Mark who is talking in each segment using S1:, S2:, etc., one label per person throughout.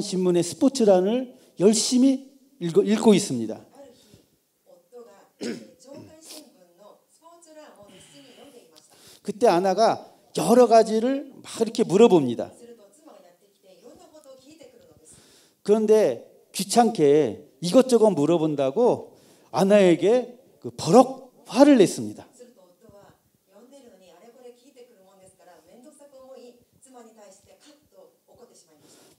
S1: 신문의 스포츠란을 열심히 읽고, 읽고 있습니다. 그때 아나가 여러 가지를 막 이렇게 물어봅니다. 그런데 귀찮게 이것저것 물어본다고 아나에게 그 버럭 화를 냈습니다.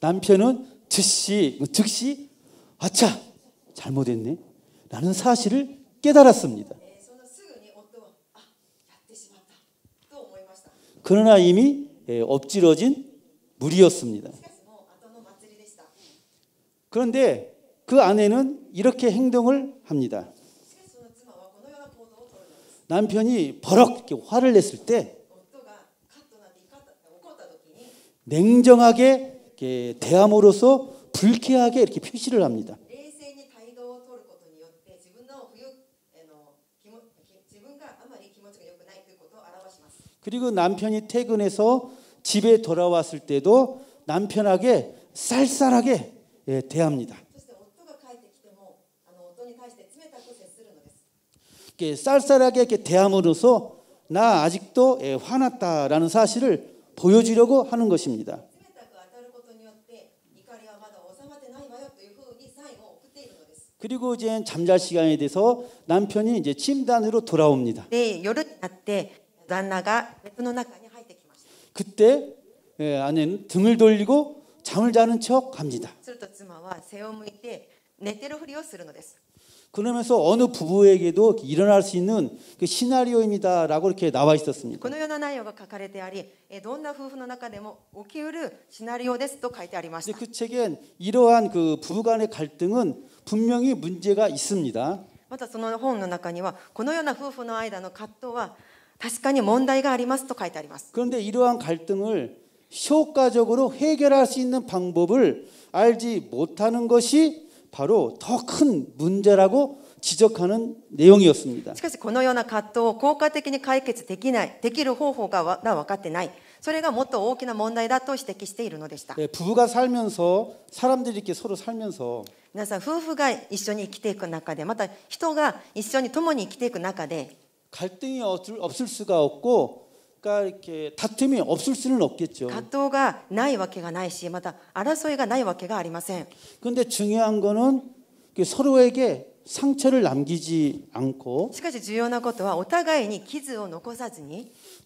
S1: 남편은 즉시, 뭐 즉시, 아차, 잘못했네. 라는 사실을 깨달았습니다. 예, 아, 그러나 이미 예, 엎질러진 물이었습니다. 뭐, 아, 그런데 그 아내는 이렇게 행동을 합니다. 남편이 버럭 화를 냈을 때 냉정하게 이렇게 대함으로써 불쾌하게 이렇게 표시를 합니다. 그리고 남편이 퇴근해서 집에 돌아왔을 때도 남편에게 쌀쌀하게 예, 대합니다. 아, 쌀쌀하게 이렇게 대함으로써 나 아직도 예, 화났다라는 사실을 보여주려고 하는 것입니다. 그리고 이제 잠잘 시간이 돼서 남편이 이제 침단으로 돌아옵니다.
S2: 네, 여름 때 난나가 베트노나까 하이테 기마시
S1: 그때 예, 아내는 등을 돌리고 잠을 자는 척 합니다. 그러면서 어느 부부에게도 일어날 수 있는 그 시나리오입니다라고 이렇게 나와 있었습니다.
S2: 예, 뭐 그
S1: 책엔 이러한 그 부부간의 갈등은 분명히 문제가 있습니다.
S2: またその本の中にはこのような夫婦の間の葛藤は確かに問題がありますと書いてあります。
S1: 그런데 이러한 갈등을 효과적으로 해결할 수 있는 방법을 알지 못하는 것이 바로 더 큰 문제라고 지적하는 내용이었습니다.
S2: しかしこのような葛藤を効果的に解決できない、できる方法がな分かってない。それがもっと大きな問題だと指摘しているのでした。が皆さん、夫婦が一緒に生きていく中で、また人が一緒に共に生きていく中で、
S1: 갈등이없을없을수가없고그러니까이렇게다
S2: 툼ないわけがないしまた争いがないわけが
S1: ありません근데중요한거는서로에게상처를남기지않고し
S2: かし重要なことは、お互いに傷を残さずに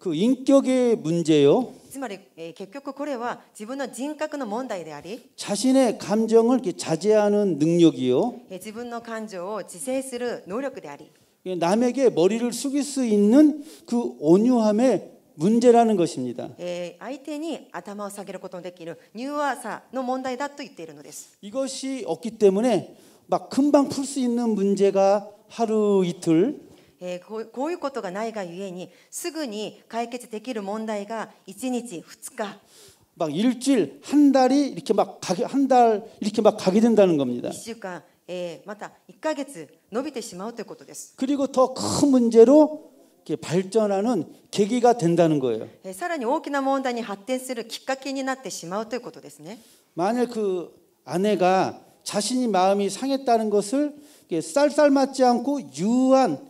S1: 그 인격의 문제요.
S2: つまり結局これは自分の人格の問題であり 예,
S1: 자신의 감정을 자제하는 능력이요.
S2: 自分の感情を自制する能力であり
S1: 예, 예, 남에게 머리를 숙일 수 있는 그 온유함의 문제라는 것입니다.
S2: 相手に頭を下げることのできる柔和さの問題だと言っているのです.
S1: 이것이 없기 때문에 막 금방 풀 수 있는 문제가 하루 이틀
S2: えー、こういうことがないがゆえにすぐに解決できる問題が1日2日막
S1: 일주일 한 달이 이렇게 막 가게 한달 이렇게 막 가게 된다는 겁니다.
S2: 1週間, 에, また1ヶ月伸びてしまうということです.
S1: 그리고 더큰 문제로 발전하는 계기가 된다는 거예요.
S2: さらに大きな問題に発展するきっかけになってしまうということですね.
S1: 만일 그 아내가 자신이 마음이 상했다는 것을 쌀쌀 맞지 않고 유한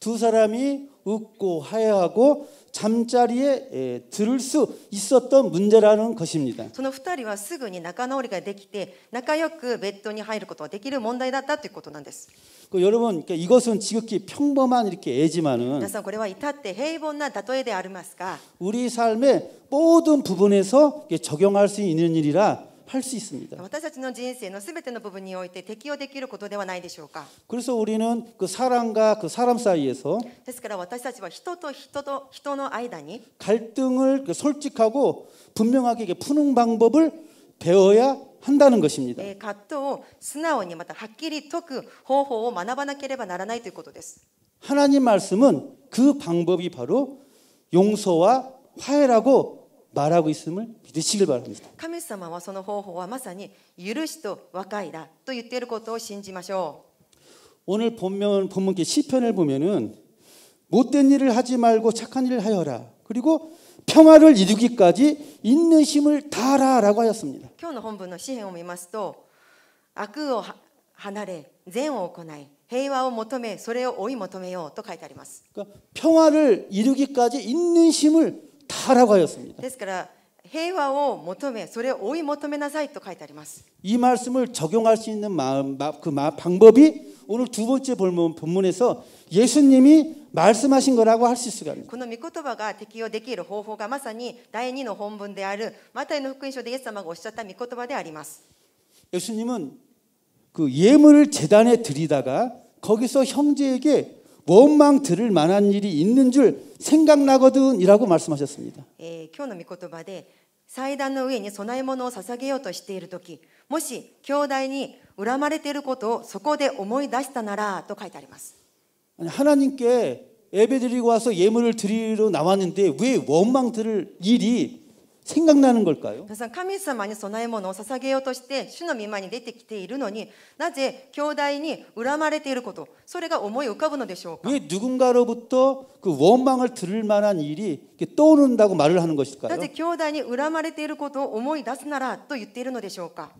S1: 두 사람이 웃고 하여하고 잠자리에 예, 들을 수 있었던 문제라는 것입니다.
S2: その人はすぐに仲直りができて仲良くベッドに入ることができる問題だったということなんです그
S1: 그 여러분 그러니까 이것은 지극히 평범한 이렇게 예지만은 우리 삶의 모든 부분에서 적용할 수 있는 일이라 접할 수 있습니다.
S2: 私たちの人生の全ての部分において適用できることではないでしょうか?
S1: 그래서 우리는 그 사람과 그 사람 사이에서
S2: ですから私たちは人と人と人の間に
S1: 갈등을 솔직하고 분명하게 푸는 방법을 배워야 한다는 것입니다.
S2: 갈등を素直にまたはっきり解く方法を学ばなければならないということです.
S1: 하나님 말씀은 그 방법이 바로 용서와 화해라고 말하고 있음을 믿으시길 바랍니다.
S2: 神様はその方法はまさに許しと和解だと言っていることを信じましょう.
S1: 오늘 본문 본문께 시편을 보면은 못된 일을 하지 말고 착한 일을 하여라. 그리고 평화를 이루기까지 있는 힘을 다하라라고 하였습니다.
S2: 오늘 본문의 시편을 보면 악을 離れ善を行い 평화를 求めそれを追い求めようと書いてあります. 그러니까
S1: 평화를 이루기까지 있는 힘을 타라고 하였습니다.
S2: 平和を求めそれを追い求めなさいと書いてあります이
S1: 말씀을 적용할 수 있는 마음, 그 방법이 오늘 두 번째 본문 본문에서 예수님이 말씀하신 거라고 할 수 있을 겁니다.
S2: この御言葉が適用できる方法がまさに第2の本文であるマタイの福音書でイエス様がおっしゃっであります
S1: 예수님은 그 예물을 제단에 드리다가 거기서 형제에게 원망 들을 만한 일이 있는 줄 생각나거든이라고 말씀하셨습니다.
S2: 예, 今日の御言葉で祭壇の上に供え物を捧げようとしている時もし兄弟に恨まれていることをそこで思い出したならと書いてあります
S1: 하나님께 예배 드리고 와서 예물을 드리러 나왔는데 왜 원망 들을 일이 생각나는 걸까요?
S2: 皆さん神様に供え物を捧げようとして主の御前に出てきているのになぜ兄弟に恨まれていることそれが思い浮かぶのでしょうか왜
S1: 누군가로부터 그 원망을 들을 만한 일이 이렇게 떠오른다고 말을 하는 な 것일까요?
S2: ぜ兄弟に恨まれていることを思い出すならと言っているのでしょうか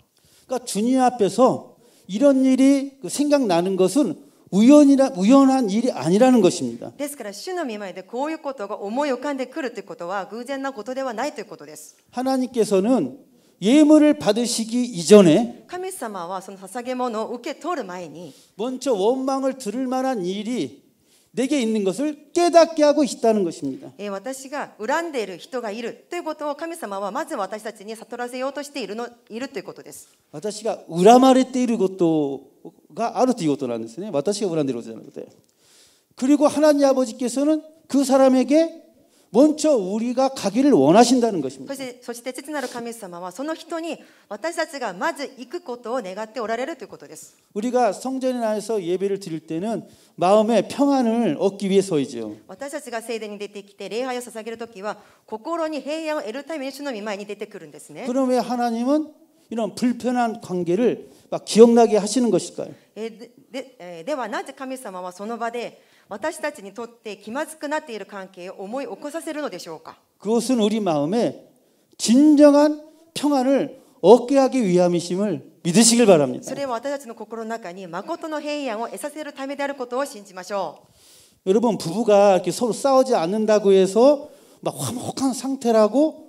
S1: 그러니까 주님 앞에서 이런 일이 그 생각나는 것은 우연이라 우연한 일이 아니라는 것입니다.
S2: ですから主の御前でこういうことが思い浮かんでくるということは偶然なことではないということです。
S1: 하나님께서는 예물을 받으시기 이전에
S2: 神様はその捧げ物を受け取る前に
S1: 먼저 원망을 들을 만한 일이 내게 있는 것을 깨닫게 하고 있다는 것입니다.
S2: 私が恨んでいる人がいるということを神様はまず私たちに悟らせようとしているのいるということです。私が恨まれていること
S1: があるということなんですね私が恨んでいることじゃなくて 그리고 하나님 아버지께서는 그 사람에게 먼저 우리가 가기를 원하신다는 것입니다.
S2: そして父なる神様はその人に私たちがまず行くことを願っておられるということです.
S1: 우리가 성전 안에서 예배를 드릴 때는 마음의 평안을 얻기 위해서이지요.
S2: 私たちが聖殿に出てきて礼拝を捧げる時は心に平安を得るために主の御前に出てくるんですね.
S1: 그럼 왜 하나님은 이런 불편한 관계를 막 기억나게 하시는 것일까요?
S2: ではなぜ神様はその場で私たちにとって気まずくなっている関係を思い起こさせるのでしょうか 네, 네,
S1: 그것은 우리 마음에 진정한 평안을 얻게 하기 위함이심을 믿으시길 바랍니다.
S2: それは私たちの心の中に誠の平安を得させるためであることを信じましょう.
S1: 여러분 부부가 이렇게 서로 싸우지 않는다고 해서 막 화목한 상태라고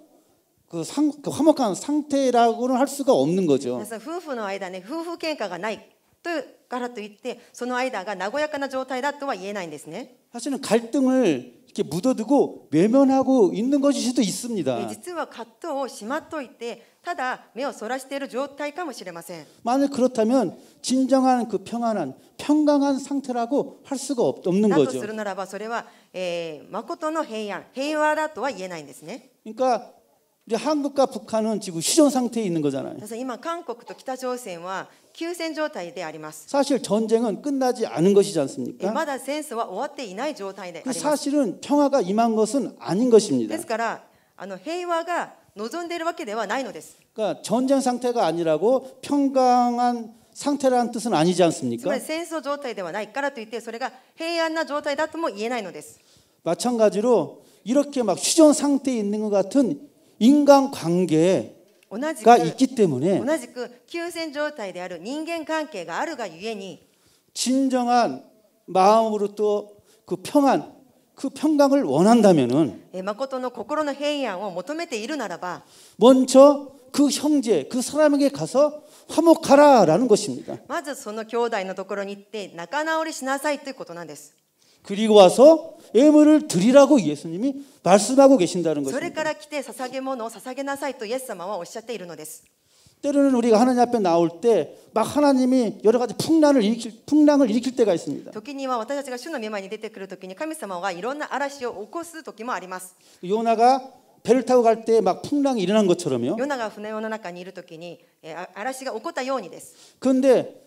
S1: 그 상, 그 화목한 상태라고는 할 수가 없는 거죠. 그래서
S2: 부부의 사이에 부부 갱가가 나이からといってその間が和やかな状態だとは言えないんですね。사실은갈등을
S1: 이렇게 묻어두고 외면하고 있는 것일 수도 있습니다.
S2: 実は葛藤をしまっといてただ目をそらしている状態かもしれません.
S1: 만약 그렇다면 진정한 그 평안한 평강한 상태라고 할 수가 없, 없는 거죠.
S2: だとするならばそれは、えー、誠の平安平和だとは言えないんですね.
S1: 그러니까 우리 한국과 북한은 지금 휴전 상태에 있는 거잖아요. 그래서
S2: 지금 한국과北朝鮮은 休戦 상태であります.
S1: 사실 전쟁은 끝나지 않은 것이지 않습니까? 마다
S2: 전쟁은 終わっていない状態であ
S1: 사실은 평화가 임한 것은 아닌 것입니다.
S2: ですからあの平和が望んでいるわけはいの
S1: 그러니까 전쟁 상태가 아니라고 평강한 상태라는 뜻은 아니지 않습니까?
S2: つまり戦争状態ではないからといってそれが平安な状態だとも言えないのです.
S1: 마찬가지로 이렇게 막 휴전 상태에 있는 것 같은 인간 관계가 그 있기 때문에
S2: 그
S1: 진정한 마음으로 또 그 평안 그 평강을 원한다면은 예, 먼저 그 형제 그 사람에게 가서 화목하라라는 것입니다. 그리고 와서 예물을 드리라고 예수님이 말씀하고 계신다는 것입니다. 때로는 우리가 하나님 앞에 나올 때 막 하나님이 여러 가지 풍랑을 일으킬 풍랑을 일으킬 때가 있습니다.
S2: 요나가
S1: 배를 타고 갈 때 막 풍랑이 일어난 것처럼요.
S2: 요나가 船の中にいる時に嵐が起こったようにです.
S1: 근데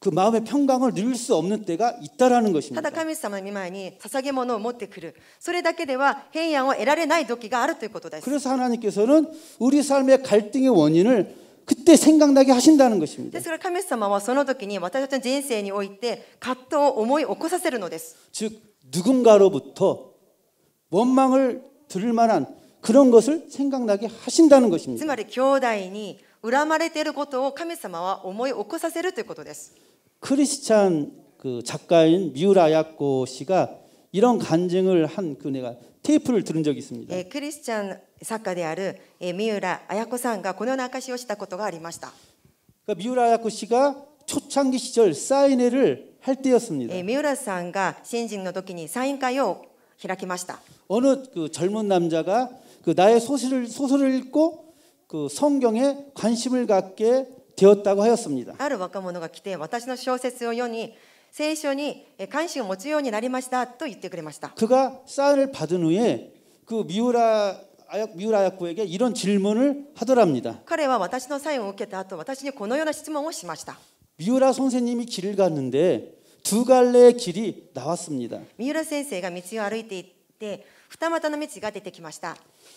S1: 그 마음의 평강을 누릴 수 없는 때가 있다라는 것입니다.
S2: ただ神様の前に捧げ物を持ってくるそれだけでは平安を得られない時があるということです
S1: 그래서 하나님께서는 우리 삶의 갈등의 원인을 그때 생각나게 하신다는 것입니다.
S2: 그래서神様はその時に私たちの人生において葛藤を思い起こさせるのです즉
S1: 누군가로부터 원망을 들을 만한 그런 것을 생각나게 하신다는 것입니다.
S2: つまり兄弟に恨まれていることを神様は思い起こさせるということです。
S1: 크리스찬 그 작가인 미우라 야코 씨가 이런 간증을 한 그 내가 테이프를 들은 적이 있습니다.
S2: 예, 크리스찬 작가である 미우라 아야코さんが この証しをしたことがありました
S1: 그러니까 미우라 아야코 씨가 초창기 시절
S2: 사인회를 할 때였습니다. 미우라さん신진の時にサイン会を開きまし
S1: 예, 어느 그 젊은 남자가 그 나의 소설을 소설을 읽고 그 성경에 관심을 갖게 되었다고 하였습니다.
S2: ある若者が来て私の小説を読み聖書に関心を持つようになりましたと言ってくれました。
S1: 그가 사인을 받은 후에 그 미우라 아약 미우라 야쿠에게 이런 질문을 하더랍니다.
S2: 彼は私のサインを受けた後、私にこのような質問をしました。
S1: 미우라 선생님이 길을 갔는데 두 갈래의 길이 나왔습니다.
S2: 미우라 선생가 길을 歩いていて二股の道が出てきました。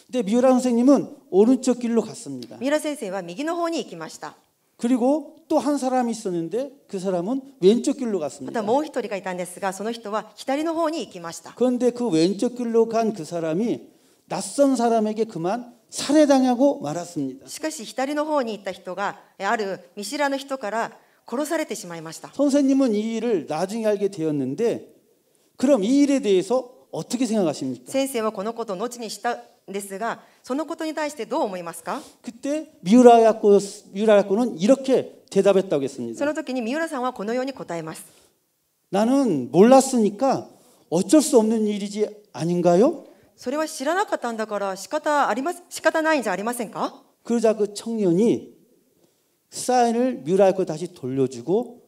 S1: 근데 미우라 선생님은 오른쪽 길로 갔습니다.
S2: 미우라 선생은 右の方に行きました。
S1: 그리고 또 한 사람이 있었는데 그 사람은 왼쪽 길로 갔습니다. またもう一人がいたんですが、その人は左の方に行きました. 그런데 그 왼쪽 길로 간 그 사람이 낯선 사람에게 그만 살해당하고 말았습니다.
S2: しかし左の方に行った人がある見知らぬ人から殺されてしまいました.
S1: 선생님은 이 일을 나중에 알게 되었는데 그럼 이 일에 대해서 어떻게 생각하십니까?
S2: 先生はこのことを後にしたんですが、そのことに対してどう思いますか?
S1: 그때 미우라 야코 미우라 야코는 이렇게 대답했다고 했습니다.
S2: その時に三浦さんはこのように答えます.
S1: 나는 몰랐으니까 어쩔 수 없는 일이지 아닌가요?
S2: それは知らなかったんだから仕方ありま仕方ないんじゃありませんか
S1: 그러자 그 청년이 사인을 미우라 야코 다시 돌려주고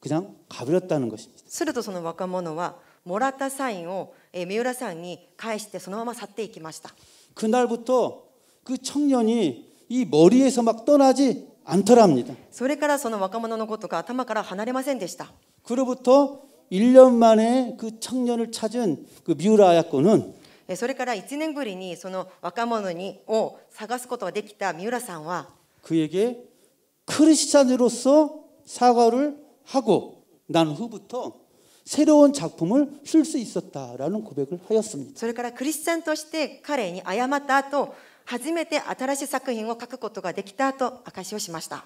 S1: 그냥 가버렸다는 것입니다.
S2: するとその若者はもらったサインを三浦さんに返してそのまま去っていきました。
S1: 그날부터 그 청년이 이 머리에서 막 떠나지 않더랍니다.
S2: それからその若者のことが頭から離れませんでした.
S1: 그로부터 1년 만에 그 청년을 찾은 그 미우라 아야코는
S2: それから1年ぶりにその若者を探すことができた三浦さんは
S1: 그에게 크리스찬으로서 사과를 하고 난 후부터 새로운 작품을 쓸 수 있었다라는 고백을 하였습니다.
S2: それからクリスチャンとして彼に謝った後初めて新しい作品を書くことができたと証しをしました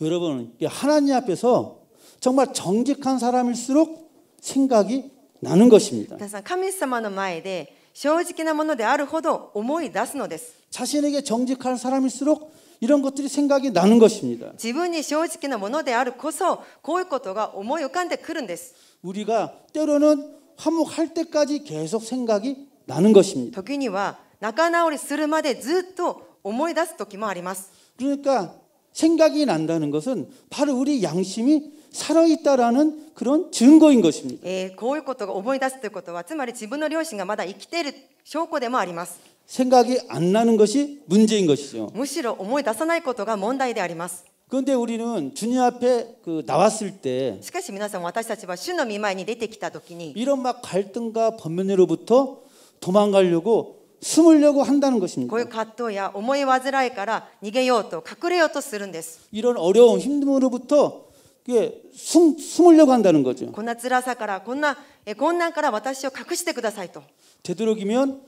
S1: 여러분 하나님 앞에서 정말 정직한 사람일수록 생각이 나는 것입니다.
S2: 神様の前で正直なものであるほど思い出すのです。자신에게 정직한 사람일수록
S1: 이런 것들이 생각이 나는 것입니다.
S2: 自分に正直なものであるこそこういうことが思い浮かんでくるんです. 우리가 때로는 화목할 때까지 계속 생각이 나는 것입니다. 時には仲直りするまでずっと思い出す時もあります.
S1: 그러니까 생각이 난다는 것은 바로 우리 양심이 살아 있다라는 그런 증거인 것입니다.
S2: 예, こういうことが思い出すということはつまり自分の両親がまだ生きている証拠でもあります
S1: 생각이 안 나는 것이 문제인 것이죠.
S2: むしろ思い出さないことが問題であります.
S1: 그런데 우리는 주님 앞에 그 나왔을
S2: 때しかし皆さん私たちは主の御前に出てきた時に
S1: 이런 막 갈등과 번면으로부터 도망가려고 숨으려고 한다는 것입니다.
S2: こういう葛藤や思い煩いから逃げようと隠れようとするんです. 이런 어려움
S1: 힘듦으로부터 예, 숨, 숨으려고 한다는 거죠.
S2: こんな辛さからこんな困難から私を隠してくださいと.
S1: 되도록이면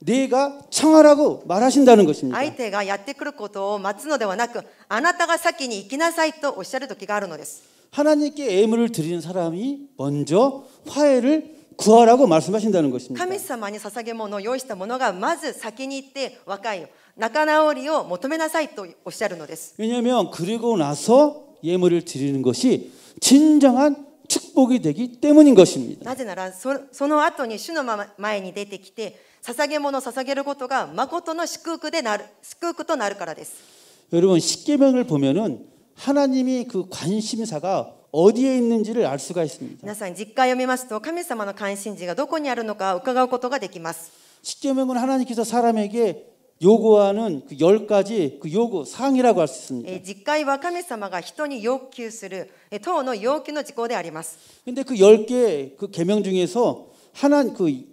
S1: 네가 청하라고 말하신다는 것입니다.
S2: 相手がやってくることを待つのではなく、あなたが先に行きなさいとおっしゃる時があるのです。
S1: 하나님께 예물을 드리는 사람이 먼저 화해를 구하라고 말씀하신다는 것입니다.
S2: 神様に捧げ物を用意したものがまず先に行って若い仲直りを求めなさいとおっしゃるのです
S1: 왜냐하면 그리고 나서 예물을 드리는 것이 진정한 축복이 되기 때문인 것입니다.
S2: なぜならその後に主の前に出てきて 捧げ物を捧げることが誠の祝福でなる祝福となるからです。여러분십계명을보면은하나님이그관심사가
S1: 어디에 있는지를 알 수가 있습니다.
S2: 皆さん実家読みますと神様の関心事がどこにあるのか伺うことができます.
S1: 십계명은 하나님께서 사람에게 요구하는 그1가지그 요구 사항이라고 할수 있습니다.
S2: 직가와 하나님께서가 人に 요구する 等の要求の事項であります. 근데 그1개그
S1: 그 계명 중에서 하나 그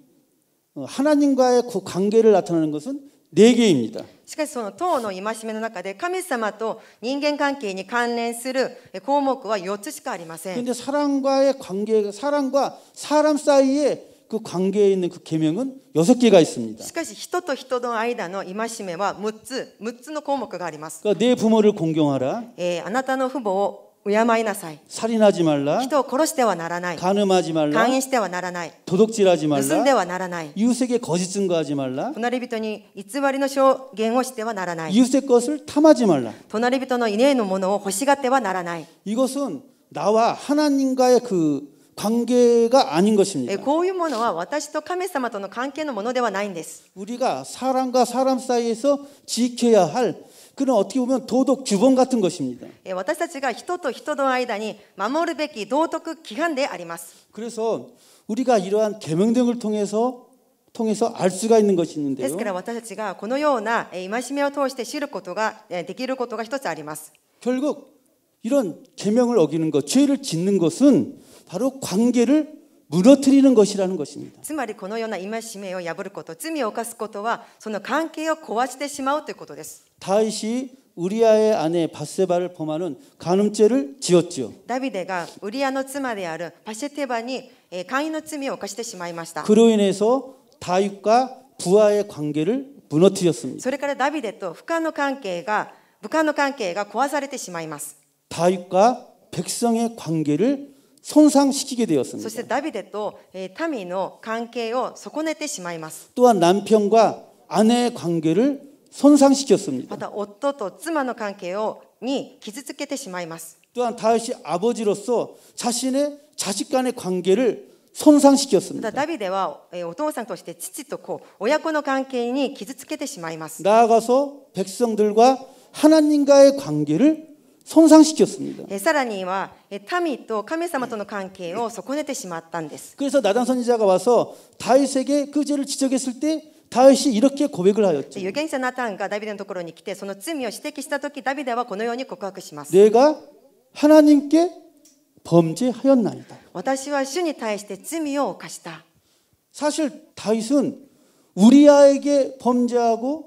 S1: 어, 하나님과의 그 관계를 나타내는 것은 네 개입니다.
S2: しかしその党の戒めの中で神様と人間関係に関連する項目は4つしかありません。근데
S1: 사랑과의 관계, 사랑과 사람 사이에 그 관계에 있는 그 계명은 여섯 개가 있습니다.
S2: しかし人と人の間の戒めは6つ、6つの項目があります。그러니까
S1: 내 부모를 공경하라.
S2: 예, あなたの父母を敬いなさい。
S1: 살인하지말 라。 人を殺してはならない。간음하지말 라。 勧誘し
S2: てはならない。
S1: 도둑질하지말盗んではならない。이웃에게거짓증거하지말 라。
S2: 隣人に偽りの証言をしてはならない。이
S1: 웃의것을탐하지말 라。
S2: 隣人の稲のものを欲しがってはならない。
S1: 이것은나와하나님과의그관계가아닌것입니다
S2: こういうものは私と神様との関係のものではないんです。
S1: 우리가사람과사람사이에서지켜야할 그는 어떻게 보면 도덕 규범 같은 것입니다.
S2: 예, 私たちが人と人の間に守るべき道徳規範であります.
S1: 그 그래서 우리가 이러한 계명 등을 통해서 통해서 알 수가 있는 것인데요.
S2: ですから私たちがこのような戒めを通して知ることができることが一つあります. 예, 예,
S1: 결국 이런 계명을 어기는 것, 죄를 짓는 것은 바로 관계를 무너뜨리는 것이라는 것입니다.
S2: つまりこのような戒めを破ること、罪を犯すことはその関係を壊してしまうということです.
S1: 다윗이 우리아의 아내 바세바를 범하는 간음죄를 지었지요.
S2: 다비데가 우리아의 妻である 바세테바니 간의 罪を犯してしまいました. 그로
S1: 인해서 다윗과 부하의 관계를 무너뜨렸습니다.
S2: それからダビデと部下の関係が部下の関係が壊されてしまいます.
S1: 다윗과 백성의 관계를 손상시키게 되었습니다.
S2: そしてダビデと民の関係を損ねてしまいます. 예,
S1: 또한 남편과 아내의 관계를 손상시켰습니다.
S2: ま夫と妻の関係をに傷つけてしまいます
S1: 또한 다윗이 아버지로서 자신의 자식 간의 관계를 손상시켰습니다.
S2: 다비데와お父さんとして父と子親子の関係に傷つけてしまいます.
S1: 예, 나아가서 백성들과 하나님과의 관계를 손상시켰습니다.
S2: さらには民と神様との関係を損ねてしまったんです.
S1: 예, 예, 예. 그래서 나단 선지자가 와서 다윗에게 그 죄를 지적했을 때 다윗이 이렇게 고백을 하였죠.
S2: 유경자 나단가 다윗의 ところに来てその罪を指摘した時ダビデはこのように告白します.
S1: 내가 하나님께 범죄하였나이다. 私は主に対して罪を犯した. 사실 다윗은 우리아에게 범죄하고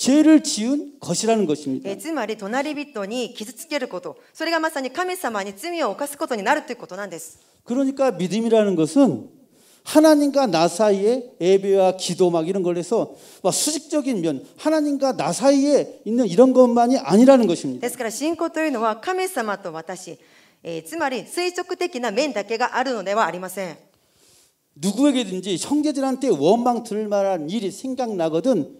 S1: 죄를 지은 것이라는 것입니다.
S2: つまり隣人に傷つけることそれがまさに神様に罪を犯すことなるということなんです 네,
S1: 그러니까 믿음이라는 것은 하나님과 나 사이에 예배와 기도 막 이런 걸 해서 막 수직적인 면 하나님과 나 사이에 있는 이런 것만이 아니라는 것입니다.
S2: ですから信仰というのは神様と私つまり垂直的な面だけがあるのではありません 예,
S1: 누구에게든지 형제들한테 원망 들을 만한 일이 생각나거든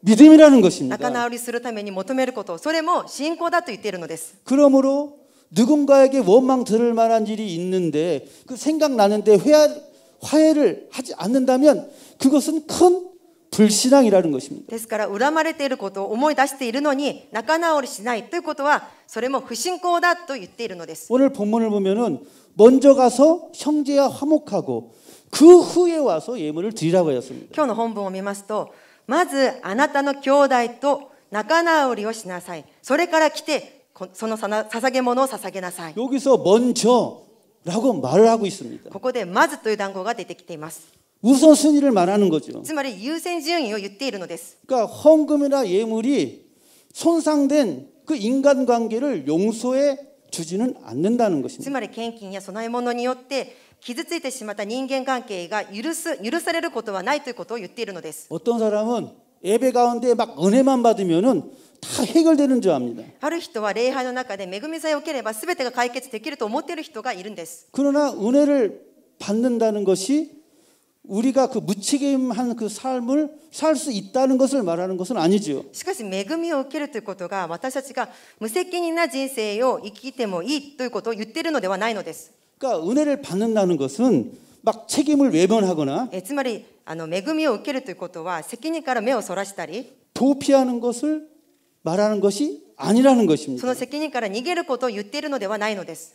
S1: 믿음이라는 것입니다.
S2: 仲直りするために求めること、それも信仰だと言っているのです。그러므로
S1: 누군가에게 원망 들을 만한 일이 있는데 그 생각나는데 회화, 화해를 하지 않는다면 그것은 큰 불신앙이라는 것입니다.
S2: ですから恨まれていることを思い出しているのに仲直りしないということはそれも不信仰だと言っているのです. 그
S1: 오늘 본문을 보면은 먼저 가서 형제와 화목하고 그 후에 와서 예물을 드리라고 하였습니다.
S2: 今日の本文を見ますとまずあなたの兄弟と仲直りをしなさい。それから来て、そのさ捧げ物を捧げなさい。
S1: 여기서먼저라고
S2: ここでまずという団子が出てきています。
S1: 우선순위를말하는거죠つ
S2: まり優先順位を言っているのです
S1: 그러니까헌금이나예물이손상된그인간관계를용서해주지는않는다는것입니다つ
S2: まり献金や備え物によって傷ついてしまった人間関係が許す許されることはないということを言って
S1: いるのです。어떤사람은예배가운데막은혜만받으면은다해결되는줄압니다
S2: ある人は礼拝の中で恵みさえ受ければ全てが解決できると思っている人がいるんです。
S1: 그러나은혜를받는다는것이우리가그무책임한그삶을살수있다는것을말하는것은아니죠し
S2: かし恵みを受けるということが私たちが無責任な人生を生きてもいいということを言っているのではないのです。
S1: 그러니까 은혜를 받는다는 것은 막 책임을 외면하거나
S2: えつまりあの恵みを受けるということは責任から目をそらしたり 예,
S1: 도피하는 것을 말하는 것이 아니라는 것입니다.
S2: の責任から逃げることを言っているのではないのです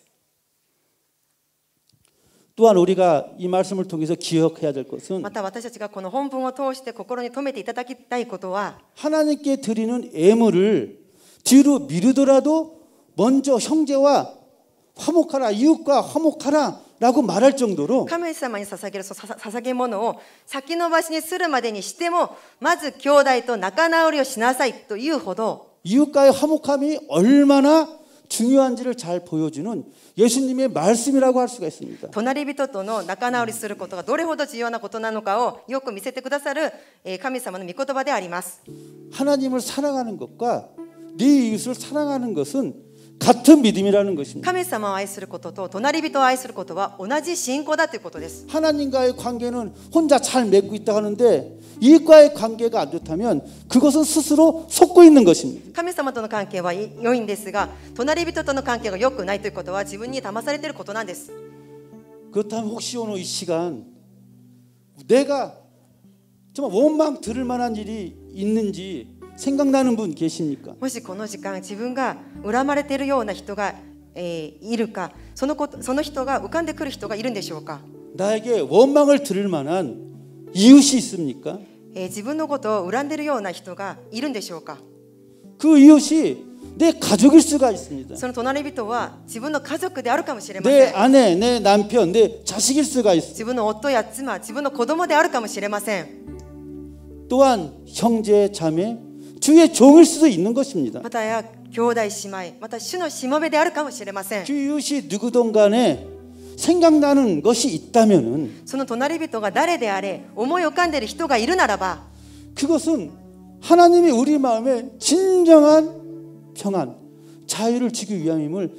S1: 또한 우리가 이 말씀을 통해서 기억해야 될 것은
S2: また私たちがこの本文を通して心に留めていただきたいことは
S1: 하나님께 드리는 예물을 뒤로 미루더라도 먼저 형제와 화목하라 이웃과 화목하라 라고 말할 정도로
S2: 神様に捧げる捧げ物を先延ばしにするまでにしてもまず兄弟と仲直りをしなさいというほど
S1: 이웃과의 화목함이 얼마나 중요한지를 잘 보여주는 예수님의 말씀이라고 할 수가 있습니다.
S2: 隣人との仲直りすることがどれほど重要なことなのかをよく見せてくださる神様の御言葉であります。하나님을
S1: 사랑하는 것과 네 이웃을 사랑하는 것은 같은 믿음이라는 것입니다. 하나님과의 관계는 혼자 잘 맺고 있다 하는데 이과의 관계가 안 좋다면 그것은 스스로 속고 있는 것입니다. 그렇다면 혹시 오늘 이 시간 내가 정말 원망 들을 만한 일이 있는지 생각나는 분 계십니까?
S2: もしこの時間自分が恨まれているような人がいるかそのことその人が浮かんでくる人がいるんでしょうか
S1: 나에게 원망을 들을 만한 이웃이 있습니까?
S2: 自分のことを恨んでいるような人がいるんでしょうか그
S1: 이웃이 내 가족일 수가 있습니다.
S2: 내 아내,
S1: 내 남편, 내 자식일 수가 있습니다. 또한 형제, 자매, 주의 종일 수도 있는 것입니다.
S2: またや兄弟姉妹また主のしもべであるかもしれません
S1: 주이웃이 누구든 간에 생각나는 것이 있다면은
S2: その隣人が誰であれ思い浮かんでいる人がいるならば
S1: 그것은 하나님이 우리 마음에 진정한 평안, 자유를 주기 위함임을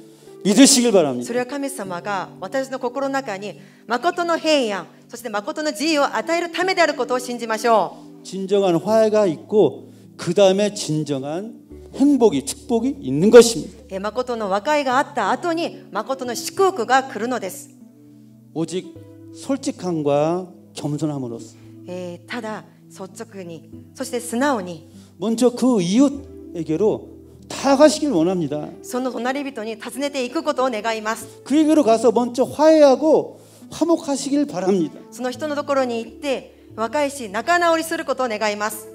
S1: 믿으시길 바랍니다.
S2: それは神様が私の心の中に誠の平安、そして誠の自由を与えるためであることを信じましょう。
S1: 진정한 화해가 있고 그 다음에 진정한 행복이 축복이 있는 것입니다.
S2: 예, 마코토의 와카이가 왔다 아토니 마코토의 축복이 来るのです.
S1: 오직 솔직함과 겸손함으로써.
S2: 에, 예, ただ率直に,そして素直に.
S1: 먼저 그 이웃에게로 다가시길 원합니다.
S2: その隣人に訪ねていくことを願います.그에게로
S1: 가서 먼저 화해하고 화목하시길 바랍니다.
S2: その人のところに行って和解し仲直りすることを願います。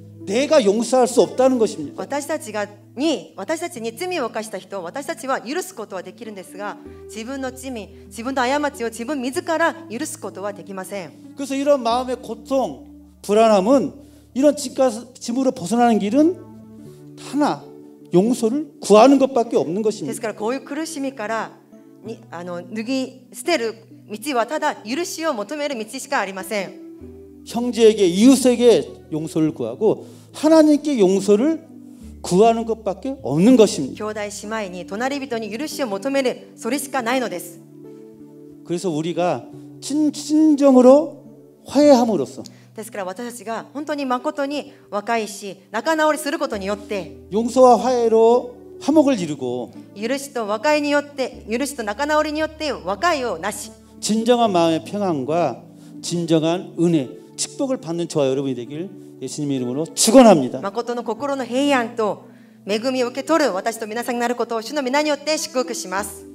S1: 내가 용서할 수 없다는 것입니다.
S2: 私たちがに私たちに罪を犯した人私たちは許すことはできるんですが自分の罪自分の過ちを自分自ら許すことはできません 그래서
S1: 이런 마음의 고통, 불안함은 이런 짐과 짐으로 벗어나는 길은 하나 용서를 구하는 것밖에 없는 것입니다. 그래서 こういう苦しみからにあの脱ぎ捨てる道はただ許しを求める道しかありません。 형제에게 이웃에게 용서를 구하고 하나님께 용서를 구하는 것밖에 없는 것입니다.
S2: 교대 시마이니 도나리비토니 유르시오 しかないのです
S1: 그래서 우리가 진, 진정으로 화해함으로써
S2: ですから私たちが本当に誠に和解し仲直りすることによって
S1: 용서와 화해로 화목을 이루고
S2: 許しと和解によって許しと仲直りによって和解をなし
S1: 진정한 마음의 평안과 진정한 은혜 축복을 받는 저와 여러분이 되길 예수님의 이름으로 축원합니다.
S2: 誠の心の平安と恵みを受け取る私と皆さんになることを主の皆によって祝福します。